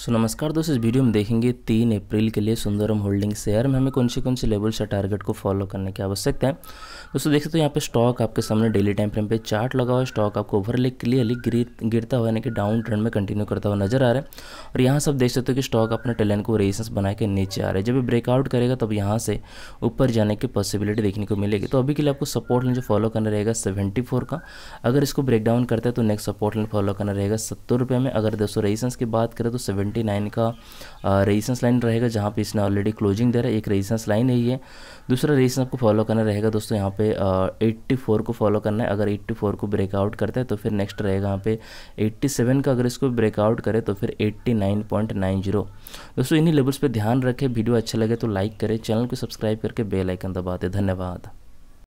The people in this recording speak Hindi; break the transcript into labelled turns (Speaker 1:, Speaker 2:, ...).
Speaker 1: सो so, नमस्कार दोस्तों इस वीडियो में देखेंगे तीन अप्रैल के लिए सुंदरम होल्डिंग शेयर में हमें कौन से कौन से लेवल्स या टारगेट को फॉलो करने की आवश्यकता है दोस्तों देखते हो तो यहाँ पे स्टॉक आपके सामने डेली टाइम फ्रेम पे चार्ट लगा हुआ है स्टॉक आपको ओवरले क्लियरली गिर गिरता हुआ यानी कि डाउन ट्रेंड में कंटिन्यू करता हुआ नजर आ रहा है और यहाँ सब देख सकते हो तो कि स्टॉक अपने टेलेंट को रेजिस्टेंस बना के नीचे आ रहे हैं जब ब्रेकआउट करेगा तब यहाँ से ऊपर जाने की पॉसिबिलिटी देखने को मिलेगी तो अभी के लिए आपको सपोर्ट लाइन जो फॉलो करना रहेगा सेवेंटी का अगर इसको ब्रेकडाउन करता है तो नेक्स्ट सपोर्ट लाइन फॉलो करना रहेगा सत्तर में अगर दोस्तों रेजिस्टेंस की बात करें तो सेवेंटी ट्वेंटी नाइन का रेजिस्टेंस लाइन रहेगा जहाँ पे इसने ऑलरेडी क्लोजिंग दे रहा है एक रेजिस्टेंस लाइन है ये दूसरा रेजिस्टेंस आपको फॉलो करना रहेगा दोस्तों यहाँ पे एट्टी फोर को फॉलो करना है अगर एट्टी फोर को ब्रेकआउट करता है तो फिर नेक्स्ट रहेगा यहाँ पे एट्टी सेवन का अगर इसको ब्रेकआउट करे तो फिर eighty nine point nine zero दोस्तों इन्हीं लेवल्स पर ध्यान रखें वीडियो अच्छा लगे तो लाइक करें चैनल को सब्सक्राइब करके बेलाइकन दबा दें धन्यवाद